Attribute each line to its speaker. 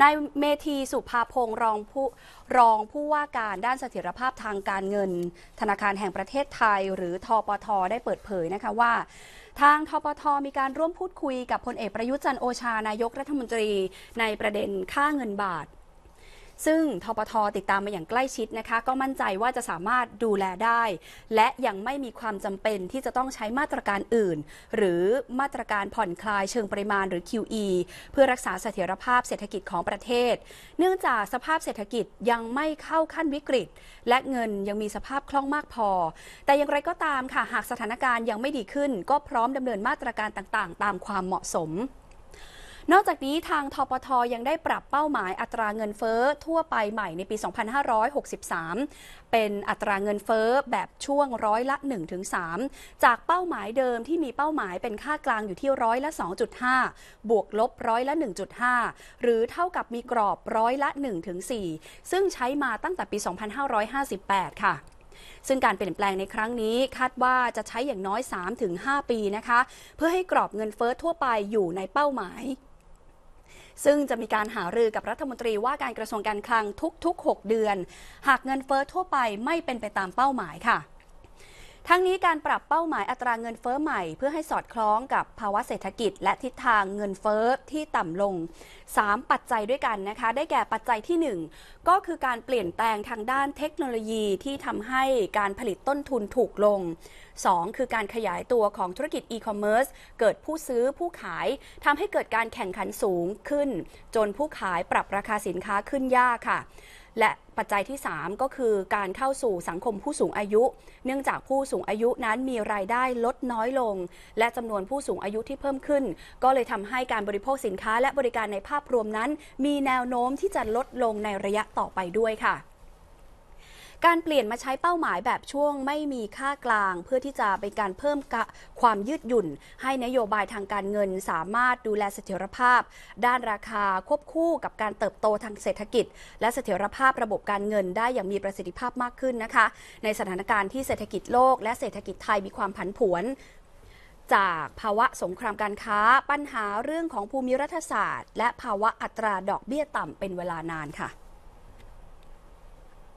Speaker 1: นายเมธีสุภาพงศ์รองผู้รองผู้ว่าการด้านเสถียรภาพทางการเงินธนาคารแห่งประเทศไทยหรือทปท ได้เปิดเผยนะคะว่าทางทปท มีการร่วมพูดคุยกับพลเอกประยุทธ์จันโอชา นายกรัฐมนตรีในประเด็นค่าเงินบาทซึ่ง ทปท ติดตามมาอย่างใกล้ชิดนะคะ ก็มั่นใจว่าจะสามารถดูแลได้ และยังไม่มีความจำเป็นที่จะต้องใช้มาตรการอื่น หรือมาตรการผ่อนคลายเชิงปริมาณหรือ QE เพื่อรักษาเสถียรภาพเศรษฐกิจของประเทศ เนื่องจากสภาพเศรษฐกิจยังไม่เข้าขั้นวิกฤต และเงินยังมีสภาพคล่องมากพอ แต่อย่างไรก็ตามค่ะหากสถานการณ์ยังไม่ดีขึ้นก็พร้อมดำเนินมาตรการต่างๆ ตามความเหมาะสมนอกจากนี้ทางทปท ยังได้ปรับเป้าหมายอัตราเงินเฟ้อทั่วไปใหม่ในปี 2563 เป็นอัตราเงินเฟ้อแบบช่วงร้อยละ 1-3 จากเป้าหมายเดิมที่มีเป้าหมายเป็นค่ากลางอยู่ที่ร้อยละ 2.5 บวกลบร้อยละ 1.5 หรือเท่ากับมีกรอบร้อยละ 1-4 ซึ่งใช้มาตั้งแต่ปี 2558 ค่ะ ซึ่งการเปลี่ยนแปลงในครั้งนี้คาดว่าจะใช้อย่างน้อย 3-5 ปีนะคะ เพื่อให้กรอบเงินเฟ้อทั่วไปอยู่ในเป้าหมายซึ่งจะมีการหารือกับรัฐมนตรีว่าการกระทรวงการคลังทุกๆ 6 เดือน หากเงินเฟอ้อทั่วไปไม่เป็นไปตามเป้าหมายค่ะ ทั้งนี้การปรับเป้าหมายอัตราเงินเฟอ้อใหม่เพื่อให้สอดคล้องกับภาวะเศรษฐกิจและทิศทางเงินเฟอ้อที่ต่ำลง 3 ปัจจัยด้วยกันนะคะ ได้แก่ปัจจัยที่ 1 ก็คือการเปลี่ยนแปลงทางด้านเทคโนโลยีที่ทำให้การผลิตต้นทุนถูกลง2 คือการขยายตัวของธุรกิจอีคอมเมิร์ซเกิดผู้ซื้อผู้ขาย ทำให้เกิดการแข่งขันสูงขึ้น จนผู้ขายปรับราคาสินค้าขึ้นยากค่ะ และปัจจัยที่ 3 ก็คือการเข้าสู่สังคมผู้สูงอายุ เนื่องจากผู้สูงอายุนั้นมีรายได้ลดน้อยลง และจำนวนผู้สูงอายุที่เพิ่มขึ้น ก็เลยทำให้การบริโภคสินค้าและบริการในภาพรวมนั้น มีแนวโน้มที่จะลดลงในระยะต่อไปด้วยค่ะการเปลี่ยนมาใช้เป้าหมายแบบช่วงไม่มีค่ากลางเพื่อที่จะเป็นการเพิ่มความยืดหยุ่น ให้นโยบายทางการเงิน สามารถดูแลเสถียรภาพ ด้านราคาควบคู่กับการเติบโตทางเศรษฐกิจ และเสถียรภาพระบบการเงินได้อย่างมีประสิทธิภาพมากขึ้นนะคะ ในสถานการณ์ที่เศรษฐกิจโลกและเศรษฐกิจไทยมีความผันผวนจากภาวะสงครามการค้าปัญหาเรื่องของภูมิรัฐศาสตร์และภาวะอัตราดอกเบี้ยต่ำเป็นเวลานานค่ะ